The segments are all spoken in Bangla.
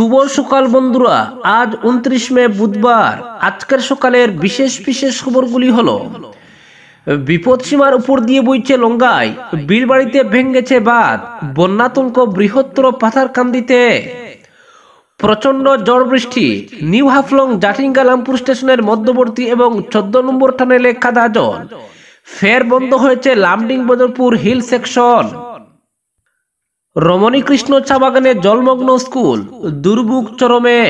শুভ সকাল বন্ধুরা আজ উনত্রিশ মে বুধবার আজকের সকালের বিশেষ বিশেষ খবরগুলি বিপদ বিপদসীমার উপর দিয়ে বইছে লঙ্গায় বিলবাড়িতে ভেঙ্গেছে বাদ বন্যাতঙ্ক বৃহত্তর পাথার কান্দিতে প্রচণ্ড ঝড় বৃষ্টি নিউ হাফলং জাটিঙ্গা লামপুর স্টেশনের মধ্যবর্তী এবং চোদ্দ নম্বর টানেলে কাদা জল ফের বন্ধ হয়েছে লামডিং বদরপুর হিল সেকশন রমণী কৃষ্ণ চা বাগানে জলমগ্ন স্কুল দুর্ভোগ চরমে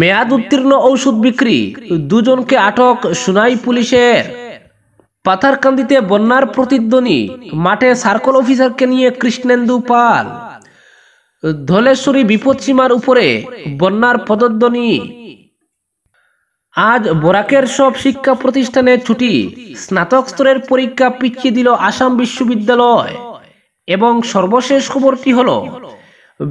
মেয়াদ উত্তীর্ণ ঔষধ বিক্রি দুজনকে আটক সুনাই পুলিশের পাথারকান্দিতে বন্যার প্রতিদ্বনি মাঠে সার্কল অফিসারকে নিয়ে কৃষ্ণেন্দু পাল ধলেশ্বরী বিপদ সীমার উপরে বন্যার পদধ্বনি আজ বরাকের সব শিক্ষা প্রতিষ্ঠানে ছুটি স্নাতক স্তরের পরীক্ষা পিছিয়ে দিল আসাম বিশ্ববিদ্যালয় এবং সর্বশেষ খবরটি হল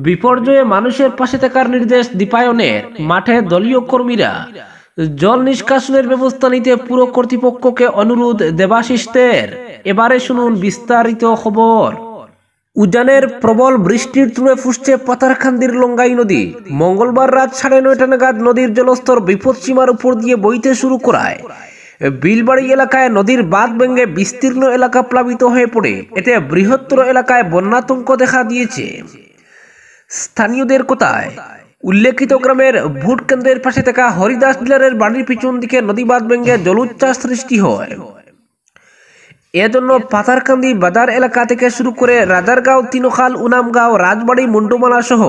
বিপর্যয়ে মানুষের পাশে থাকার নির্দেশ দীপায়নের মাঠে দলীয় কর্মীরা জল নিষ্কাশনের ব্যবস্থা নিতে পুরো কর্তৃপক্ষকে অনুরোধ দেবাশিষ্টের এবারে শুনুন বিস্তারিত খবর উজানের প্রবল বৃষ্টির তুলে ফুসছে পাতারখান্দির লঙ্গাই নদী মঙ্গলবার রাত সাড়ে নয়টা নাগাদ নদীর জলস্তর বিপদ সীমার উপর দিয়ে বইতে শুরু করায় বিলবাড়ি এলাকায় নদীর বাঁধ ভেঙে বিস্তীর্ণ এলাকা প্লাবিত হয়ে পড়ে এতে বৃহত্তর এলাকায় বন্যাতঙ্ক দেখা দিয়েছে স্থানীয়দের কথায় উল্লেখিত গ্রামের ভোট কেন্দ্রের পাশে থাকা হরিদাস ডিলারের বাড়ির পিছন দিকে নদী বাঁধ ভেঙে জলোচ্ছ্বাস সৃষ্টি হয় এজন্য পাথারকান্দি বাজার এলাকা থেকে শুরু করে রাজারগাঁও তিনখাল উনামগাঁও রাজবাড়ি মুন্ডুমালা সহ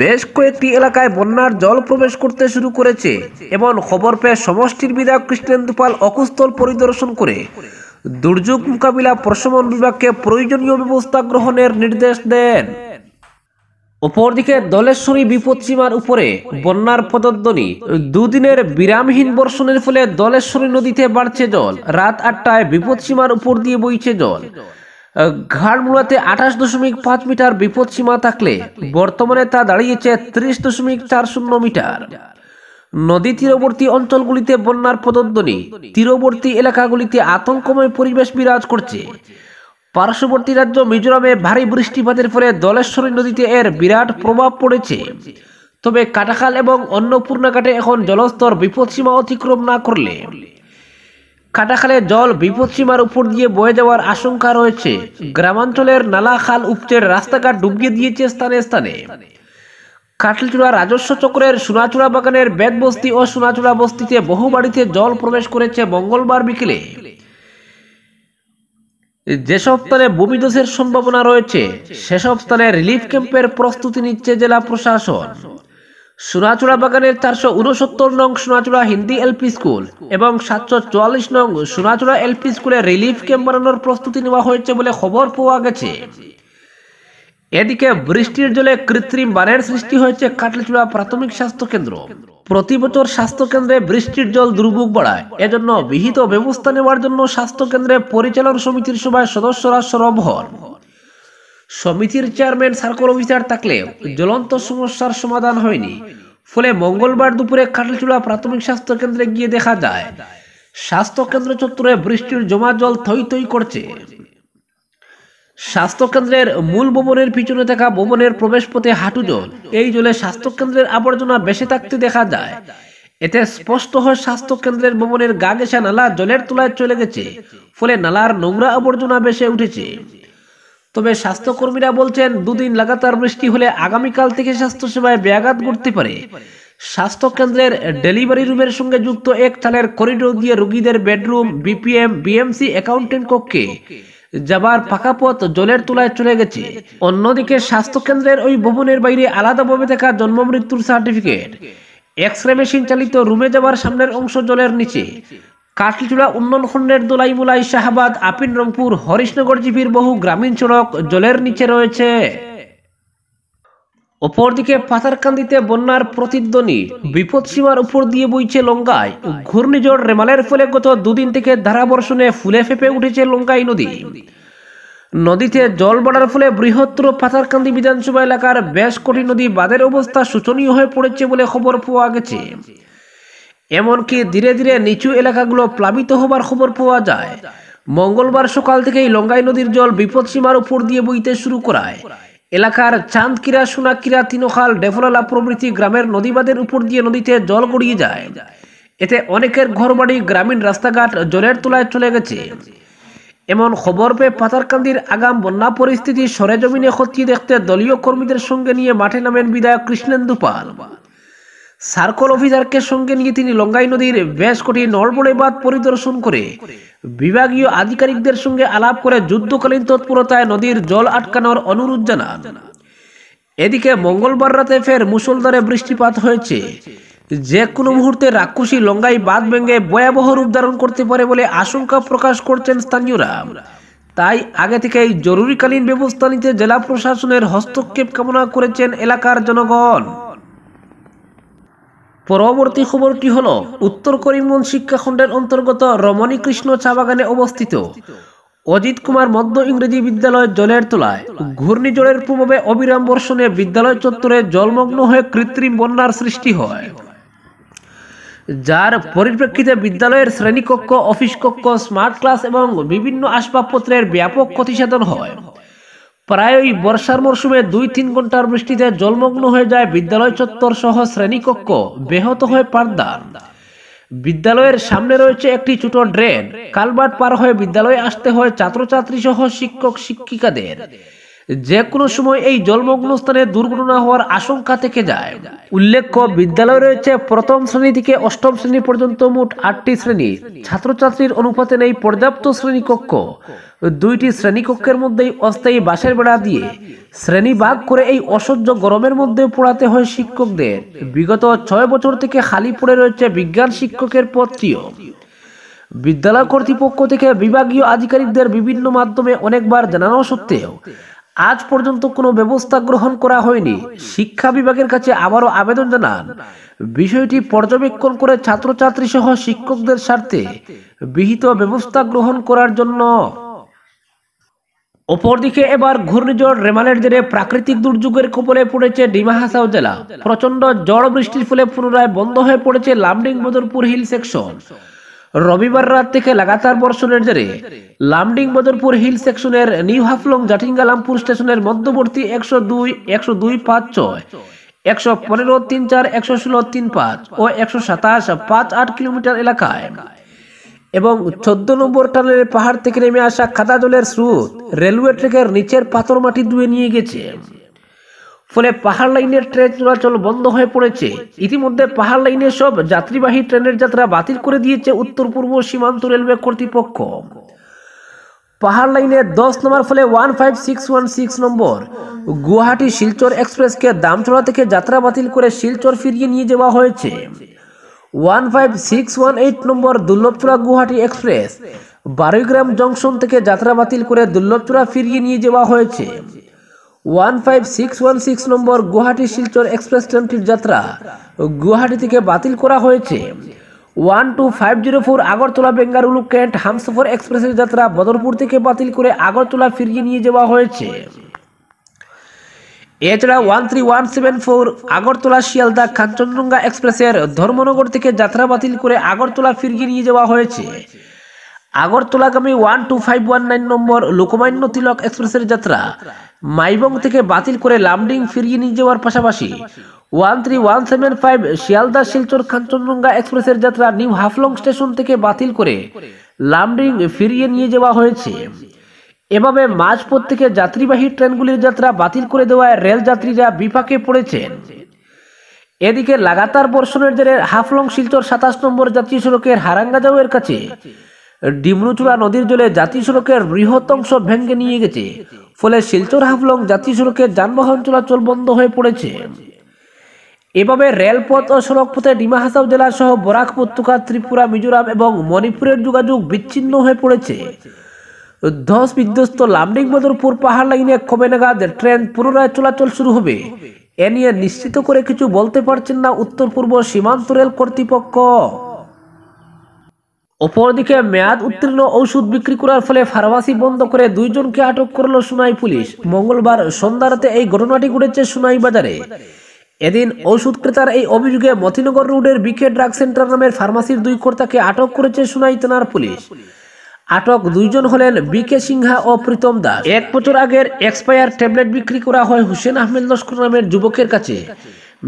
বেশ কয়েকটি এলাকায় বন্যার জল প্রবেশ করতে শুরু করেছে এবং খবর পেয়ে সমষ্টির বিধায়ক কৃষ্ণেন্দু পাল অকুস্থল পরিদর্শন করে দুর্যোগ মোকাবিলা প্রশমন বিভাগকে প্রয়োজনীয় ব্যবস্থা গ্রহণের নির্দেশ দেন অপরদিকে দলেশ্বরী বিপদসীমার উপরে বন্যার পদধ্বনি দুদিনের বিরামহীন বর্ষণের ফলে দলেশ্বরী নদীতে বাড়ছে জল রাত আটটায় বিপদসীমার উপর দিয়ে বইছে জল ঘাড়মুড়াতে আঠাশ দশমিক পাঁচ মিটার বিপদসীমা থাকলে বর্তমানে তা দাঁড়িয়েছে ত্রিশ দশমিক চার শূন্য মিটার নদী তীরবর্তী অঞ্চলগুলিতে বন্যার প্রদধ্বনি তীরবর্তী এলাকাগুলিতে আতঙ্কময় পরিবেশ বিরাজ করছে পার্শ্ববর্তী রাজ্য মিজোরামে ভারী বৃষ্টিপাতের ফলে দলেশ্বরী নদীতে এর বিরাট প্রভাব পড়েছে তবে কাটাখাল এবং অন্নপূর্ণাঘাটে এখন জলস্তর বিপদসীমা অতিক্রম না করলে কাটাখালে জল বিপদসীমার উপর দিয়ে বয়ে যাওয়ার আশঙ্কা রয়েছে গ্রামাঞ্চলের নালা খাল উপচের রাস্তাঘাট ডুবিয়ে দিয়েছে স্থানে স্থানে কাটলচূড়া রাজস্ব চক্রের সোনাচূড়া বাগানের বেদবস্তি ও সোনাচূড়া বস্তিতে বহু বাড়িতে জল প্রবেশ করেছে মঙ্গলবার বিকেলে যেসব স্থানে ভূমিধসের সম্ভাবনা রয়েছে সেসব স্থানে রিলিফ ক্যাম্পের প্রস্তুতি নিচ্ছে জেলা প্রশাসন সোনাচূড়া বাগানের চারশো উনসত্তর নং সোনাচূড়া হিন্দি এলপি স্কুল এবং সাতশো চুয়াল্লিশ নং সোনাচূড়া এলপি স্কুলে রিলিফ ক্যাম্প বানানোর প্রস্তুতি নেওয়া হয়েছে বলে খবর পাওয়া গেছে এদিকে বৃষ্টির জলে কৃত্রিম বানের সৃষ্টি হয়েছে কাটলিচুড়া প্রাথমিক স্বাস্থ্য কেন্দ্র প্রতি বছর স্বাস্থ্য কেন্দ্রে বৃষ্টির জল দুর্ভোগ বাড়ায় এজন্য বিহিত ব্যবস্থা নেওয়ার জন্য স্বাস্থ্য কেন্দ্রে পরিচালন সমিতির সভায় সদস্যরা সরব হন সমিতির চেয়ারম্যান সার্কল অফিসার থাকলে জ্বলন্ত সমস্যার সমাধান হয়নি ফলে মঙ্গলবার দুপুরে খাটলচুলা প্রাথমিক স্বাস্থ্য কেন্দ্রে গিয়ে দেখা যায় স্বাস্থ্য কেন্দ্র চত্বরে বৃষ্টির জমা জল থই থই করছে স্বাস্থ্যকেন্দ্রের মূল ভবনের পিছনে থাকা ভবনের প্রবেশ পথে হাঁটু জল এই জলে স্বাস্থ্যকেন্দ্রের আবর্জনা বেশি থাকতে দেখা যায় এতে স্পষ্ট হয় স্বাস্থ্যকেন্দ্রের ভবনের গা ঘেঁষা নালা জলের তোলায় চলে গেছে ফলে নালার নোংরা আবর্জনা বেসে উঠেছে তবে স্বাস্থ্যকর্মীরা বলছেন দুদিন লাগাতার বৃষ্টি হলে আগামীকাল থেকে স্বাস্থ্যসেবায় ব্যাঘাত ঘটতে পারে স্বাস্থ্যকেন্দ্রের ডেলিভারি রুমের সঙ্গে যুক্ত এক চালের করিডোর দিয়ে রোগীদের বেডরুম বিপিএম বিএমসি অ্যাকাউন্টেন্ট কক্ষে যাবার পাকা পথ জলের তুলায় চলে গেছে অন্যদিকে স্বাস্থ্যকেন্দ্রের ওই ভবনের বাইরে আলাদাভাবে দেখা জন্ম মৃত্যুর সার্টিফিকেট এক্স রে মেশিন চালিত রুমে যাবার সামনের অংশ জলের নিচে কাটলচুড়া উন্নয়নখণ্ডের দোলাইমুলাই শাহবাদ আপিন রংপুর হরিশনগর জিপির বহু গ্রামীণ সড়ক জলের নিচে রয়েছে অপরদিকে পাথারকান্দিতে বন্যার প্রতিধ্বনি বিপদসীমার উপর দিয়ে বইছে লঙ্কায় ঘূর্ণিঝড় রেমালের ফলে গত দুদিন থেকে ধারাবর্ষণে ফুলে ফেপে উঠেছে লঙ্কাই নদী নদীতে জল বাড়ার ফলে বৃহত্তর পাথারকান্দি বিধানসভা এলাকার বেশ কটি নদী বাঁধের অবস্থা শোচনীয় হয়ে পড়েছে বলে খবর পাওয়া গেছে এমনকি ধীরে ধীরে নিচু এলাকাগুলো প্লাবিত হবার খবর পাওয়া যায় মঙ্গলবার সকাল থেকেই লঙ্গাই নদীর জল বিপদসীমার উপর দিয়ে বইতে শুরু করায় এলাকার চাঁদকিরা সোনাকিরা তিনোখাল ডেফলালা প্রভৃতি গ্রামের নদীবাদের উপর দিয়ে নদীতে জল গড়িয়ে যায় এতে অনেকের ঘরবাড়ি গ্রামীণ রাস্তাঘাট জলের তোলায় চলে গেছে এমন খবর পেয়ে পাতারকান্দির আগাম বন্যা পরিস্থিতি সরেজমিনে খতিয়ে দেখতে দলীয় কর্মীদের সঙ্গে নিয়ে মাঠে নামেন বিধায়ক কৃষ্ণেন্দু পাল সার্কল অফিসারকে সঙ্গে নিয়ে তিনি লঙ্গাই নদীর বেশ কটি নলবড়ে বাঁধ পরিদর্শন করে বিভাগীয় আধিকারিকদের সঙ্গে আলাপ করে যুদ্ধকালীন তৎপরতায় নদীর জল আটকানোর অনুরোধ জানান এদিকে মঙ্গলবার রাতে ফের মুসলধারে বৃষ্টিপাত হয়েছে যে কোনো মুহূর্তে রাক্ষসী লঙ্গাই বাঁধ ভেঙে ভয়াবহ রূপ ধারণ করতে পারে বলে আশঙ্কা প্রকাশ করছেন স্থানীয়রা তাই আগে থেকেই জরুরিকালীন ব্যবস্থা নিতে জেলা প্রশাসনের হস্তক্ষেপ কামনা করেছেন এলাকার জনগণ পরবর্তী খবরটি হল উত্তর করিমগঞ্জ শিক্ষাখণ্ডের অন্তর্গত রমণী কৃষ্ণ চা বাগানে অবস্থিত অজিত কুমার মধ্য ইংরেজি বিদ্যালয় জলের তোলায় ঘূর্ণিঝড়ের প্রভাবে অবিরাম বর্ষণে বিদ্যালয় চত্বরে জলমগ্ন হয়ে কৃত্রিম বন্যার সৃষ্টি হয় যার পরিপ্রেক্ষিতে বিদ্যালয়ের শ্রেণীকক্ষ অফিস কক্ষ স্মার্ট ক্লাস এবং বিভিন্ন আসবাবপত্রের ব্যাপক ক্ষতিসাধন হয় প্রায়ই বর্ষার মরশুমে দুই তিন ঘন্টার বৃষ্টিতে জলমগ্ন হয়ে যায় বিদ্যালয় চত্বর সহ শ্রেণীকক্ষ ব্যাহত হয়ে পাঠদান বিদ্যালয়ের সামনে রয়েছে একটি ছোট ড্রেন কালবাট পার হয়ে বিদ্যালয়ে আসতে হয় ছাত্রছাত্রী সহ শিক্ষক শিক্ষিকাদের যে কোনো সময় এই জলমগ্ন স্থানে দুর্ঘটনা হওয়ার আশঙ্কা থেকে যায় উল্লেখ্য বিদ্যালয় রয়েছে প্রথম শ্রেণী থেকে অষ্টম শ্রেণী পর্যন্ত মোট আটটি শ্রেণী ছাত্রছাত্রীর অনুপাতে নেই পর্যাপ্ত শ্রেণী কক্ষ দুইটি শ্রেণীকক্ষের মধ্যেই অস্থায়ী বাসের বেড়া দিয়ে শ্রেণী ভাগ করে এই অসহ্য গরমের মধ্যে পড়াতে হয় শিক্ষকদের বিগত ছয় বছর থেকে খালি পড়ে রয়েছে বিজ্ঞান শিক্ষকের পদটিও বিদ্যালয় কর্তৃপক্ষ থেকে বিভাগীয় আধিকারিকদের বিভিন্ন মাধ্যমে অনেকবার জানানো সত্ত্বেও আজ পর্যন্ত কোনো ব্যবস্থা গ্রহণ করা হয়নি শিক্ষা বিভাগের কাছে আবারও আবেদন জানান বিষয়টি পর্যবেক্ষণ করে ছাত্রছাত্রী সহ শিক্ষকদের স্বার্থে বিহিত ব্যবস্থা গ্রহণ করার জন্য অপরদিকে এবার ঘূর্ণিঝড় রেমালের জেরে প্রাকৃতিক দুর্যোগের কবলে পড়েছে ডিমা হাসাও জেলা প্রচন্ড জড় বৃষ্টির ফলে পুনরায় বন্ধ হয়ে পড়েছে লামডিং মদনপুর হিল সেকশন রবিবার রাত থেকে লাগাতার বর্ষণের জেরে লামডিং বদরপুর হিল সেকশনের নিউ হাফলং জাটিঙ্গালামপুর স্টেশনের মধ্যবর্তী একশো দুই একশো দুই পাঁচ ছয় একশো পনেরো তিন চার একশো ষোলো তিন পাঁচ ও একশো সাতাশ পাঁচ আট কিলোমিটার এলাকায় এবং চোদ্দ নম্বর টানেলের পাহাড় থেকে নেমে আসা খাদা জলের স্রোত রেলওয়ে ট্রেকের নিচের পাথর মাটি ধুয়ে নিয়ে গেছে ফলে পাহাড় লাইনের ট্রেন চলাচল বন্ধ হয়ে পড়েছে ইতিমধ্যে পাহাড় লাইনের সব যাত্রীবাহী ট্রেনের যাত্রা বাতিল করে দিয়েছে উত্তর পূর্ব সীমান্ত রেলওয়ে কর্তৃপক্ষ পাহাড় লাইনে দশ নম্বর ফলে one five six one six number Guwahati Silchar এক্সপ্রেসকে দামচড়া থেকে যাত্রা বাতিল করে শিলচর ফিরিয়ে নিয়ে যাওয়া হয়েছে one five six one eight number Durlabhchhara Guwahati express Baruigram junction থেকে যাত্রা বাতিল করে দুর্লভচূড়া ফিরিয়ে নিয়ে যাওয়া হয়েছে one five six one six number Guwahati Silchar express ট্রেনটির যাত্রা গুয়াহাটি থেকে বাতিল করা হয়েছে one two five zero four Agartala Bengaluru cantt Humsafar এক্সপ্রেসের যাত্রা বদরপুর থেকে বাতিল করে আগরতলা ফিরিয়ে নিয়ে যাওয়া হয়েছে এছাড়া one three one seven four Agartala Sealdah Kanchanjunga এক্সপ্রেসের ধর্মনগর থেকে যাত্রা বাতিল করে আগরতলা ফিরিয়ে নিয়ে যাওয়া হয়েছে আগরতলাগামী one two five one nine number Lokmanya Tilak এক্সপ্রেসের যাত্রা মাইবং থেকে বাতিল করে লামডিং ফিরিয়ে নিয়ে যাওয়ার পাশাপাশি one three one seven five Sealdah Silchar Kanchanjunga এক্সপ্রেসের যাত্রা নিউ হাফলং স্টেশন থেকে বাতিল করে লামডিং ফিরিয়ে নিয়ে যাওয়া হয়েছে এভাবে মাঝপথ থেকে যাত্রীবাহী ট্রেনগুলির যাত্রা বাতিল করে দেওয়ায় রেল যাত্রীরা বিপাকে পড়েছেন এদিকে লাগাতার বর্ষণের জেরে হাফলং শিলচর সাতাশ নম্বর যাত্রী সড়কের হারাঙ্গাজাওয়ের কাছে ডিমরুচুড়া নদীর জলে জাতীয় সড়কের বৃহৎ অংশ ভেঙ্গে নিয়ে গেছে ফলে শিলচর হাফলং জাতীয় সড়কে যানবাহন চলাচল বন্ধ হয়ে পড়েছে এভাবে রেলপথ ও সড়কপথে ডিমা হাসাও জেলা সহ বরাক উপত্যকা ত্রিপুরা মিজোরাম এবং মণিপুরের যোগাযোগ বিচ্ছিন্ন হয়ে পড়েছে ধস বিধ্বস্ত লামডিং মদরপুর পাহাড় লাইনে কমে নাগাদ ট্রেন পুনরায় চলাচল শুরু হবে এ নিয়ে নিশ্চিত করে কিছু বলতে পারছেন না উত্তর পূর্ব সীমান্ত রেল কর্তৃপক্ষ অপরদিকে মেয়াদ উত্তীর্ণ ঔষধ বিক্রি করার ফলে ফার্মাসি বন্ধ করে দুইজনকে আটক করল সোনাই পুলিশ মঙ্গলবার সন্ধ্যারাতে এই ঘটনাটি ঘটেছে সোনাই বাজারে এদিন ঔষধ ক্রেতার এই অভিযোগে মতিনগর রোডের বিকে ড্রাগ সেন্টার নামের ফার্মাসির দুই কর্তাকে আটক করেছে সোনাই থানার পুলিশ আটক দুইজন হলেন বিকে সিংহা ও প্রীতম দাস এক বছর আগের এক্সপায়ার ট্যাবলেট বিক্রি করা হয় হুসেন আহমেদ লস্কর নামের যুবকের কাছে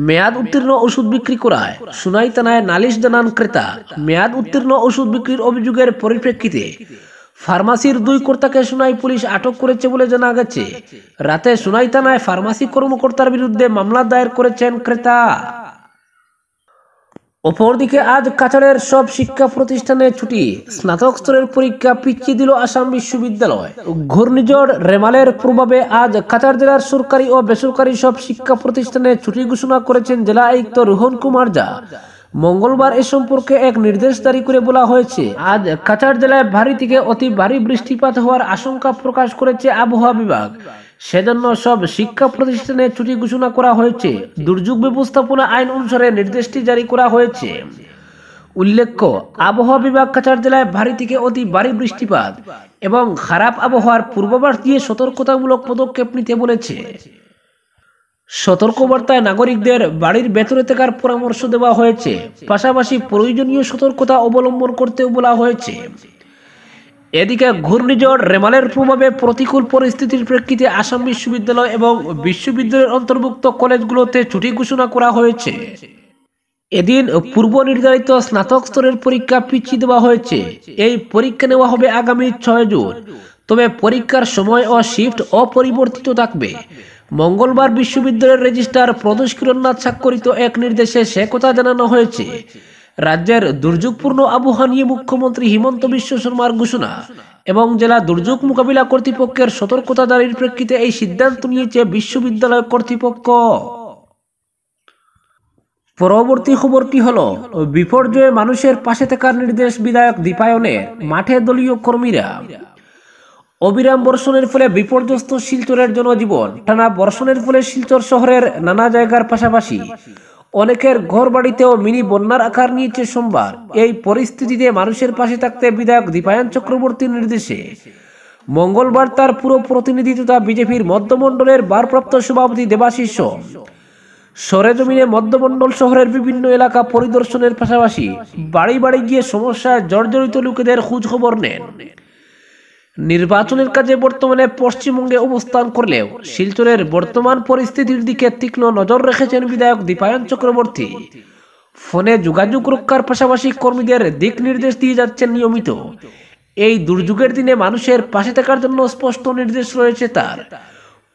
মেয়াদ উত্তীর্ণ ওষুধ বিক্রি করায় সুনাই থানায় নালিশ জানান ক্রেতা মেয়াদ উত্তীর্ণ ওষুধ বিক্রির অভিযোগের পরিপ্রেক্ষিতে ফার্মাসির দুই কর্তাকে সুনাই পুলিশ আটক করেছে বলে জানা গেছে রাতে সুনাই থানায় ফার্মাসি কর্মকর্তার বিরুদ্ধে মামলা দায়ের করেছেন ক্রেতা অপরদিকে আজ কাছাড়ের সব শিক্ষা প্রতিষ্ঠানে ছুটি স্নাতক স্তরের পরীক্ষা পিছিয়ে দিল আসাম বিশ্ববিদ্যালয় ঘূর্ণিঝড় রেমালের প্রভাবে আজ কাছাড় জেলার সরকারি ও বেসরকারি সব শিক্ষা প্রতিষ্ঠানে ছুটি ঘোষণা করেছেন জেলা আয়ুক্ত রোহন কুমার ঝা মঙ্গলবার এ সম্পর্কে এক নির্দেশ জারি করে বলা হয়েছে আজ কাছাড় জেলায় ভারী থেকে অতি ভারী বৃষ্টিপাত হওয়ার আশঙ্কা প্রকাশ করেছে আবহাওয়া বিভাগ সেজন্য সব শিক্ষা প্রতিষ্ঠানে ছুটি ঘোষণা করা হয়েছে দুর্যোগ ব্যবস্থাপনা আইন অনুসারে নির্দেশটি জারি করা হয়েছে উল্লেখ্য আবহাওয়া বিভাগ কাছাড় জেলায় ভারী থেকে অতি ভারী বৃষ্টিপাত এবং খারাপ আবহাওয়ার পূর্বাভাস দিয়ে সতর্কতামূলক পদক্ষেপ নিতে বলেছে সতর্কবার্তায় নাগরিকদের বাড়ির ভেতরে থাকার পরামর্শ দেওয়া হয়েছে পাশাপাশি প্রয়োজনীয় সতর্কতা অবলম্বন করতেও বলা হয়েছে এদিকে ঘূর্ণিঝড় রেমালের প্রভাবে প্রতিকূল পরিস্থিতির প্রেক্ষিতে আসাম বিশ্ববিদ্যালয় এবং বিশ্ববিদ্যালয়ের অন্তর্ভুক্ত কলেজগুলোতে ছুটি ঘোষণা করা হয়েছে এদিন পূর্ব নির্ধারিত স্নাতক স্তরের পরীক্ষা পিছিয়ে দেওয়া হয়েছে এই পরীক্ষা নেওয়া হবে আগামী ছয় জুন তবে পরীক্ষার সময় ও শিফট অপরিবর্তিত থাকবে মঙ্গলবার বিশ্ববিদ্যালয়ের রেজিস্ট্রার প্রদোষ কিরণনাথ স্বাক্ষরিত এক নির্দেশে সে কথা জানানো হয়েছে রাজ্যের দুর্যোগপূর্ণ আবহাওয়া নিয়ে মুখ্যমন্ত্রী হিমন্ত বিশ্ব শর্মার ঘোষণা এবং জেলা দুর্যোগ মোকাবিলা কর্তৃপক্ষের সতর্কতা দাঁড়ির প্রেক্ষিতে এই সিদ্ধান্ত নিয়েছে বিশ্ববিদ্যালয় কর্তৃপক্ষ পরবর্তী খবরটি হল বিপর্যয়ে মানুষের পাশে থাকার নির্দেশ বিধায়ক দীপায়নে মাঠে দলীয় কর্মীরা অবিরাম বর্ষণের ফলে বিপর্যস্ত শিলচরের জনজীবন টানা বর্ষণের ফলে শিলচর শহরের নানা জায়গার পাশাপাশি অনেকের ঘর বাড়িতেও মিনি বন্যার আকার নিয়েছে সোমবার এই পরিস্থিতিতে মানুষের পাশে থাকতে বিধায়ক দীপায়ন চক্রবর্তীর নির্দেশে মঙ্গলবার তার পুরো প্রতিনিধি তথা বিজেপির মধ্যমণ্ডলের ভারপ্রাপ্ত সভাপতি দেবাশিস সরেজমিনে মধ্যমণ্ডল শহরের বিভিন্ন এলাকা পরিদর্শনের পাশাপাশি বাড়ি বাড়ি গিয়ে সমস্যায় জর্জরিত লোকেদের খোঁজখবর নেন নির্বাচনের কাজে বর্তমানে পশ্চিমবঙ্গে অবস্থান করলেও শিলচরের বর্তমান পরিস্থিতির দিকে তীক্ষ্ণ নজর রেখেছেন বিধায়ক দীপায়ন চক্রবর্তী ফোনে যোগাযোগ রক্ষার পাশাপাশি কর্মীদের দিক নির্দেশ দিয়ে যাচ্ছেন নিয়মিত এই দুর্যোগের দিনে মানুষের পাশে থাকার জন্য স্পষ্ট নির্দেশ রয়েছে তার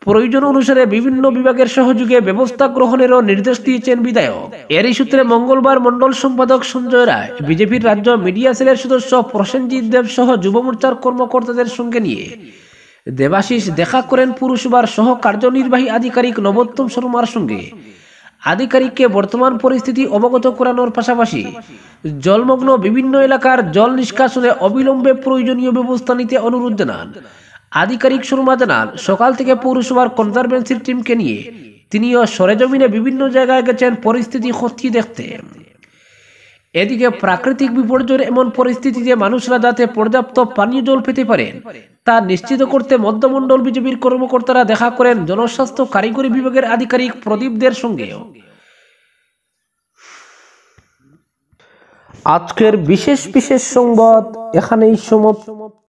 প্রয়োজন অনুসারে বিভিন্ন বিভাগের সহযোগে ব্যবস্থা গ্রহণেরও নির্দেশ দিয়েছেন বিধায়ক এরই সূত্রে মঙ্গলবার মন্ডল সম্পাদক সঞ্জয় রায় বিজেপির রাজ্য মিডিয়া সেলের সদস্য প্রসেনজিৎ দেব সহ যুব মোর্চার কর্মকর্তাদের সঙ্গে নিয়ে দেবাশিস দেখা করেন পুরসভার সহ কার্যনির্বাহী আধিকারিক নবোত্তম শর্মার সঙ্গে আধিকারিককে বর্তমান পরিস্থিতি অবগত করানোর পাশাপাশি জলমগ্ন বিভিন্ন এলাকার জল নিষ্কাশনে অবিলম্বে প্রয়োজনীয় ব্যবস্থা নিতে অনুরোধ জানান আধিকারিক সুরমা জানান সকাল থেকে পৌরসভার কনজারভেন্সির টিমকে নিয়ে তিনিও সরেজমিনে বিভিন্ন জায়গায় গেছেন পরিস্থিতি খতিয়ে দেখতে এদিকে প্রাকৃতিক বিপর্যয়ের এমন পরিস্থিতি যে মানুষরা যাতে পর্যাপ্ত পানীয় জল পেতে পারেন তা নিশ্চিত করতে মধ্যমণ্ডল বিজেপির কর্মকর্তারা দেখা করেন জনস্বাস্থ্য কারিগরি বিভাগের আধিকারিক প্রদীপদের সঙ্গে আজকের বিশেষ বিশেষ সংবাদ এখানেই সমাপ্ত